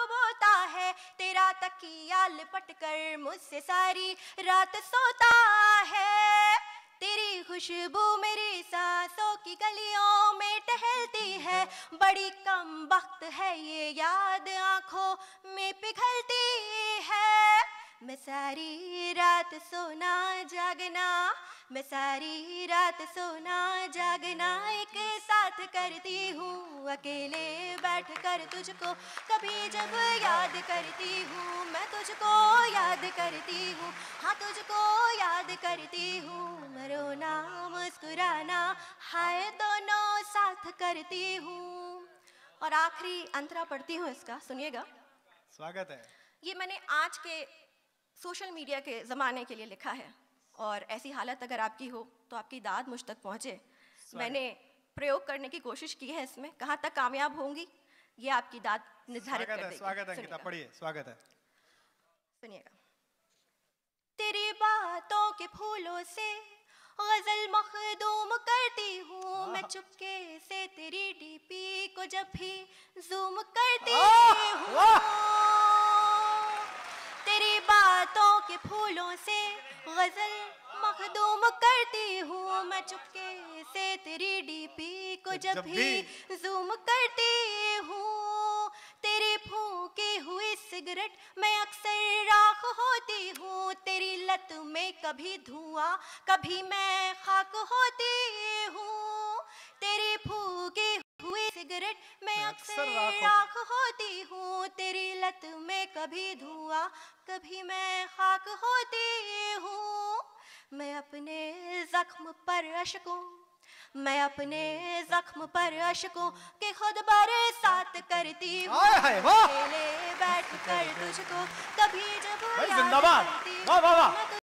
ख्वाब बोता है तेरा तकिया लिपट कर मुझसे सारी रात सोता है तेरी खुशबू मेरी सांसों की गलियों में टहलती है बड़ी कम वक्त है ये याद आंखों में पिघलती मैं सारी रात सोना जागना मैं सारी रात सोना जागना एक साथ करती हूँ अकेले बैठ कर तुझको कभी जब याद करती हूँ मैं तुझको याद करती हूँ हाँ तुझको याद करती हूँ मरोना मुस्कुराना हाय दोनों साथ करती हूँ और आखिरी अंतरा पढ़ती हूँ इसका सुनिएगा स्वागत है ये मैंने आज के सोशल मीडिया के ज़माने के लिए लिखा है और ऐसी हालत अगर आपकी हो तो आपकी दाद मुझ तक पहुँचे मैंने प्रयोग करने की कोशिश की है इसमें कहाँ तक कामयाब होंगी ये आपकी दाद निर्धारित कर देगी स्वागत है अंकिता पढ़िए स्वागत है सुनिएगा तेरी बातों के फूलों से गजल मखदूम करती हूँ मैं चुपके से तेरी डीपी को जब भी जूम करती हूँ के फूलों से गजल मखदूम करती हूँ मैं चुपके से तेरी डीपी को जब भी जूम करती हूँ तेरे फूके हुए सिगरेट मैं अक्सर राख होती हूँ तेरी लत में कभी धुआं कभी मैं खाक होती हूँ तेरे फूके हुए सिगरेट मैं अक्सर राख होती हूँ तेरी लत में कभी धुआ कभी मैं खाक होती हूँ मैं अपने जख्म पर अशकूँ मैं अपने जख्म पर अशकूँ के खुद साथ करती हूँ बैठ कर तुझको कभी जब